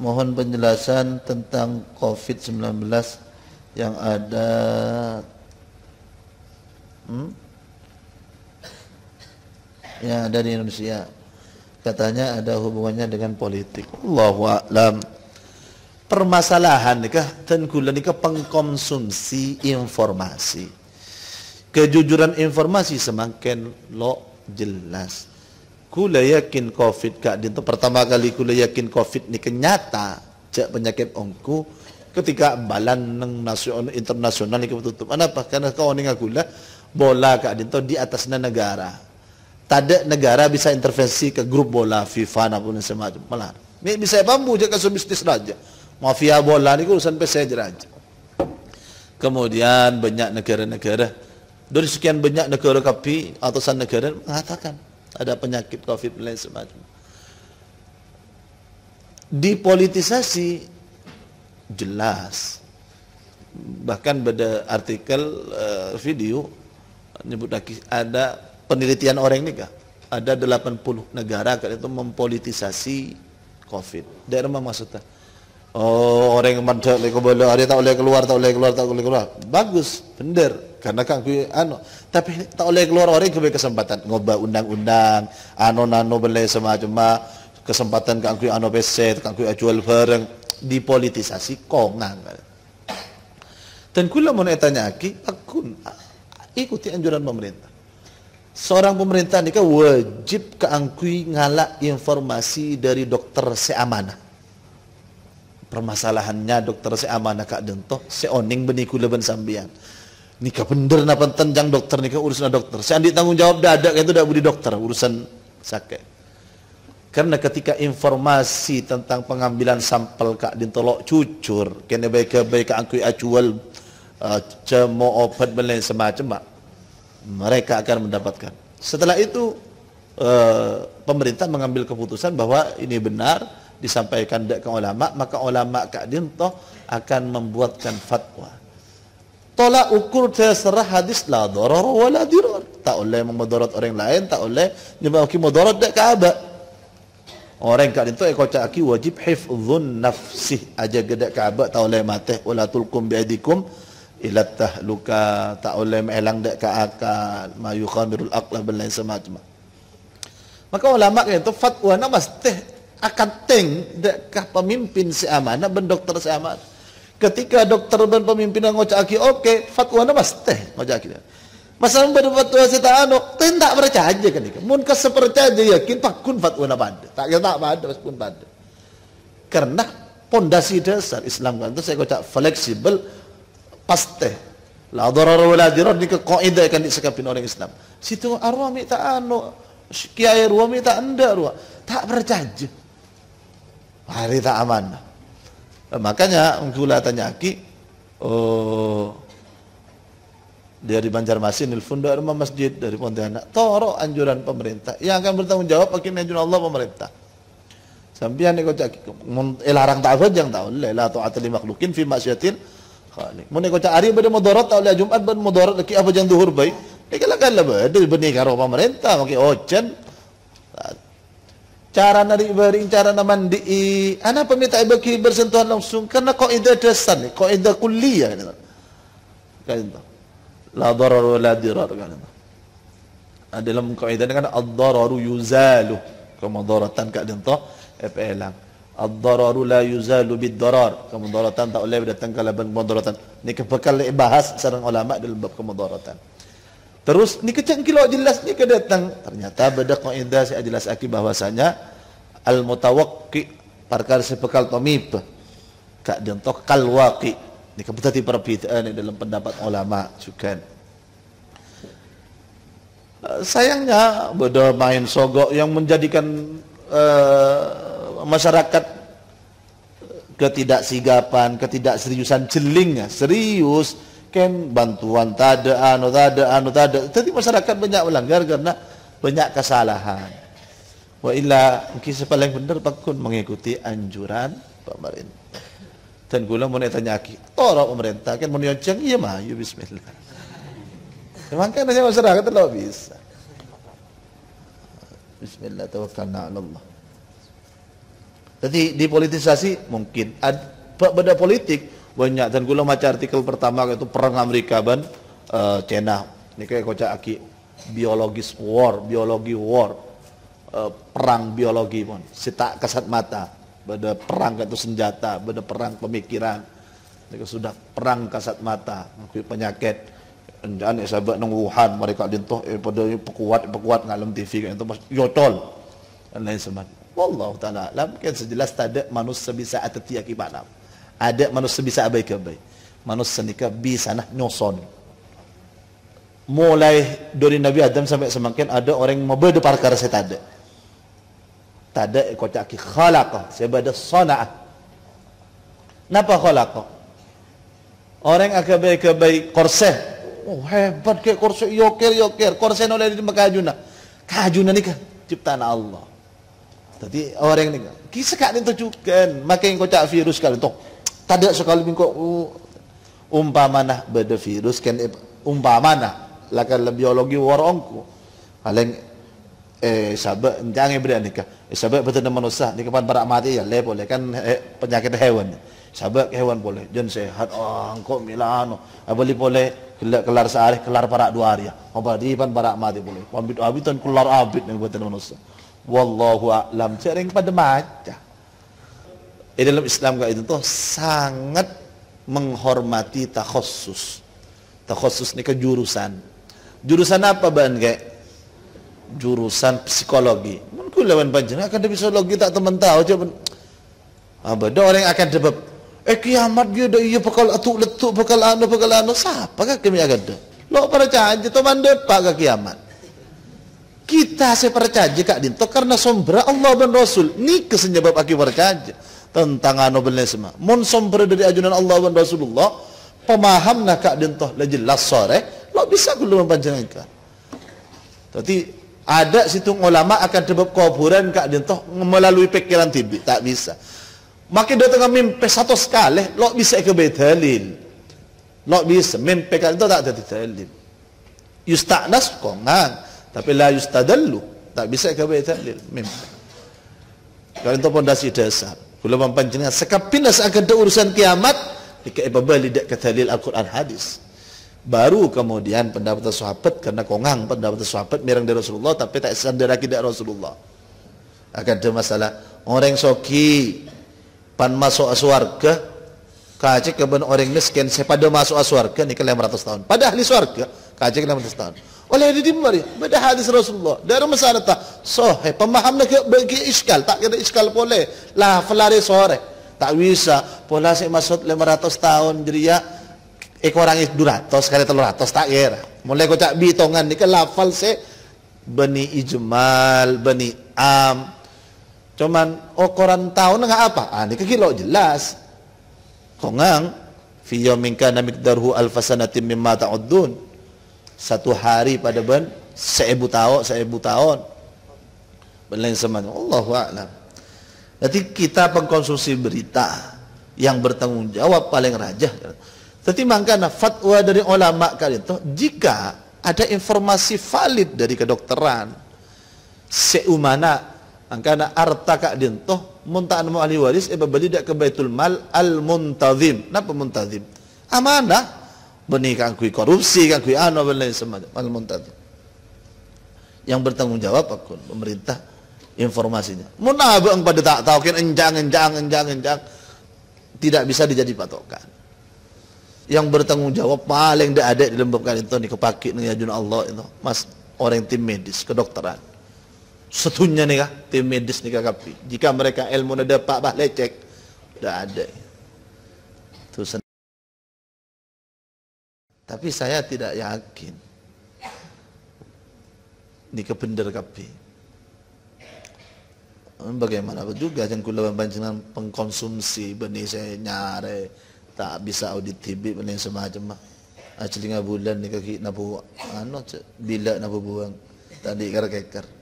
mohon penjelasan tentang COVID-19 yang ada hmm? yang ada di Indonesia. Katanya ada hubungannya dengan politik. Allahu a'lam. Permasalahan nikah tengkulan nikah pengkonsumsi informasi. Kejujuran informasi semakin lo jelas. Kula yakin COVID kak dinten pertama kali kula yakin COVID ni kenyata cek penyakit ongku ketika balan neng nasional internasional ni tutup. Kenapa? Karena kau ni kula bola kak dinten di atas negara. Tade negara bisa intervensi ke grup bola FIFA napun semacam malah. Ini bisa bambu je kasus bisnis saja. Mafia bola ini urusan PSJ raja. Kemudian banyak negara-negara dari sekian banyak negara kapi atasan negara mengatakan ada penyakit covid dan lain sebagainya dipolitisasi jelas bahkan pada artikel uh, video menyebut lagi ada penelitian orang ini kah? ada 80 negara kan itu mempolitisasi covid daerah maksudnya Oh, orang yang mantap, lek bola, dia tak boleh keluar, tak boleh keluar, tak boleh keluar. Bagus, bener. Karena kan kui anu, tapi tak boleh keluar orang kui kesempatan ngubah undang-undang, anu nano belai semacam kesempatan kan kui anu beset, kan kui jual bareng dipolitisasi kongang. Dan kula mau tanya aki, aku ikuti anjuran pemerintah. Seorang pemerintah ini kan wajib keangkui ngalak informasi dari dokter seamanah permasalahannya dokter si amanah kak Dento? si oning beniku sambian nikah bener napa tenjang dokter nikah urusan dokter si andi tanggung jawab dadak itu dak budi dokter urusan sakit karena ketika informasi tentang pengambilan sampel kak dintolok cucur kena baik baik angkui acual eh, cemo obat dan lain semacam mak. mereka akan mendapatkan setelah itu eh, pemerintah mengambil keputusan bahwa ini benar disampaikan dak ke ulama, maka ulama kak Kadinto akan membuatkan fatwa. Tolak ukur terserah hadis la doror wa la Tak boleh memudarat orang lain, tak boleh nyebabkan mudarat dak ke kaabah. Orang kak itu ekor caki wajib hifzun nafsih aja gede kaabah tak boleh mati ulatul tulkum biadikum ila tahluka tak boleh melang dak ke akal ma yukhamirul aqla bil lain semacam. Maka ulama kak itu fatwa nama teh akan teng, dekah pemimpin si amanah ben dokter si amanah. Ketika dokter ben pemimpin aki, oke, okay, fatwa na mas teh aki. Masalah ben fatwa si taano, teh tak percaya aja kan ikan. Mun kesepercaya aja yakin pakun fatwa na pada. Tak ya tak pada, mas pun pada. Karena pondasi dasar Islam kan itu saya kocak fleksibel paste. La darar wala dirar ni kaidah kan disekapin orang Islam. Situ arwah mi tak anu, kiai ruwa mi tak anda ruwa. Tak percaya hari tak aman. makanya Gula tanya Aki, oh, dari Banjarmasin nelfon dari rumah masjid dari Pontianak, toro anjuran pemerintah yang akan bertanggung jawab akhirnya anjuran Allah pemerintah. Sampian ni kocak elarang eh, tak yang tahu la atau li makhlukin fi maksiatin khaliq. Mun kocak ari bade mudarat tak oleh Jumat bade mudarat laki apa jang duhur baik. kalah kalah bade benih karo pemerintah makin ocen. cara nari bering cara nama mandi. anak peminta ibadah bersentuhan langsung karena kau ida dasar ni kau ida kuliah ni kan itu la darar wa la dirar kan itu dalam kau ida ni kan al dararu yuzalu kau mendaratan kat dia entah apa elang al dararu la yuzalu bid darar kau mendaratan tak oleh datang kalau bermudaratan ni kebekal bahas sarang ulama dalam bab kemudaratan Terus ni kecil kilo jelasnya ke datang. Ternyata beda kaidah saya jelas aki bahwasanya al mutawakki perkara sepekal tomip kak dentok kalwaki. Ini kebetulan perbedaan dalam pendapat ulama juga. Eh, sayangnya beda main sogok yang menjadikan uh, masyarakat eh, ketidaksigapan, ketidakseriusan jeling serius kem bantuan tak ada anu tak ada anu tak ada tapi masyarakat banyak melanggar karena banyak kesalahan wa illa mungkin sepaling benar pakun mengikuti anjuran pemerintah dan gula mau tanya aki tolak pemerintah kan mau nyoceng iya mah yuk iya, bismillah memang kan hanya masyarakat tidak bisa bismillah tawakkalna ala Allah jadi dipolitisasi mungkin ada beda politik banyak dan gula maca artikel pertama itu perang Amerika ban uh, Cina ini kayak kocak aki biologis war biologi war uh, perang biologi pun sita kasat mata pada perang itu senjata pada perang pemikiran mereka sudah perang kasat mata penyakit dan sahabat nang Wuhan mereka dintoh eh, pada pekuat pekuat ngalem TV kan itu yotol dan lain sebagainya Wallahu taala lam kan sejelas tak ada manusia bisa atati akibat ada manusia bisa abai ke abai manusia nika bisa nah nyoson mulai dari Nabi Adam sampai semakin ada orang yang mabada perkara saya tada tada kocaki khalaqah saya berada sana'ah kenapa khalaqah orang ke baik korseh oh hebat ke korseh yoker yoker korseh oleh di makajuna kajuna nika ciptaan Allah Tadi orang ni, kisah kat ni tu cukan, makin kau cak virus kali tu. Kada sekali mingko umpama nah beda virus kan eh, umpama nah lakan biologi warongku paling eh sabak jangan berani nikah eh, sabak betul nama nusa di kapan para mati ya le boleh kan eh, penyakit hewan sabak hewan boleh jen sehat oh ah, kok milano eh, boleh kelar, kelar sehari kelar para dua hari ya di pan para mati boleh pambit dan kelar abit yang betul manusia wallahu a'lam sering pada macam Ya, dalam Islam kayak itu tuh sangat menghormati takhusus. Takhusus ini kejurusan. Jurusan apa ban kayak? Jurusan psikologi. Mungkin lawan panjenengan akademi psikologi tak teman tahu coba. Apa ah, ada orang yang akan debab. Eh kiamat dia dah iya pakal atuk letuk pakal anu pakal anu siapa kah kami akan dah. Lo percaya tu mandep pak kiamat. Kita saya percaya kak dinto karena sombra Allah dan Rasul. Ni kesenjabab aku percaya tentang anu belnesma mun sompre dari ajunan Allah dan Rasulullah pemaham nak kak Dintoh la jelas sore lo bisa kulo panjenengan tapi ada situ ulama akan sebab kuburan kak Dintoh melalui pikiran tibi tak bisa makin dia tengah mimpi satu sekali, lo bisa ke Lo bisa mimpi kan itu tak ada dalil. Yusta'nas kongan, tapi la yustadallu. Tak bisa ke mimpi. Kalau itu pondasi dasar. Kula pampang jenengan sekapinas akan urusan kiamat dikeibabali dak kathalil Al-Quran hadis. Baru kemudian pendapat sahabat karena kongang pendapat sahabat mirang dari Rasulullah tapi tak lagi dari Rasulullah. Akan ada masalah orang soki pan masuk aswarga kacik keben orang miskin pada masuk aswarga nih 500 tahun. Padahal di swarga kacik 500 tahun. Oleh di mari beda hadis Rasulullah. Dari masalah tak sahih. Pemahamnya ke bagi iskal, tak kena iskal boleh. Lah falare sore. Tak bisa. Pola saya masuk 500 tahun jadi ya ekorang orang itu ratus kali telur tak kira. Mulai kocak bitongan ni ke lafal se bani ijmal, bani am. Cuman ukuran tahun nggak apa? Ah ni kilo jelas. Kongang fi yaumin kana miqdaruhu alfasanatin mimma odun satu hari pada ben seibu tahun seibu tahun lain sama Allah a'lam nanti kita pengkonsumsi berita yang bertanggung jawab paling rajah tapi makanya fatwa dari ulama kalian tuh jika ada informasi valid dari kedokteran seumana angkana arta kak dintoh muntaan mu ahli waris eba beli dak ke baitul mal al muntazim napa muntazim amanah benih kangkui korupsi kangkui anu dan semacam yang bertanggung jawab akun pemerintah informasinya munabang pada tak tahu kan enjang enjang enjang enjang tidak bisa dijadi patokan yang bertanggung jawab paling tidak ada di lembab itu nih kepaki nih ya Allah itu mas orang tim medis kedokteran setunya nih kah tim medis nih kakapi jika mereka ilmu ada pak bah lecek tidak ada itu Tapi saya tidak yakin. Ini kebenar kapi. Hmm, bagaimana juga yang kula bancangan pengkonsumsi benih saya nyare tak bisa audit TV benih semacam macam. Ah, Acilinga bulan ni kaki nabu anu bila nabu buang tadi kerak kerak.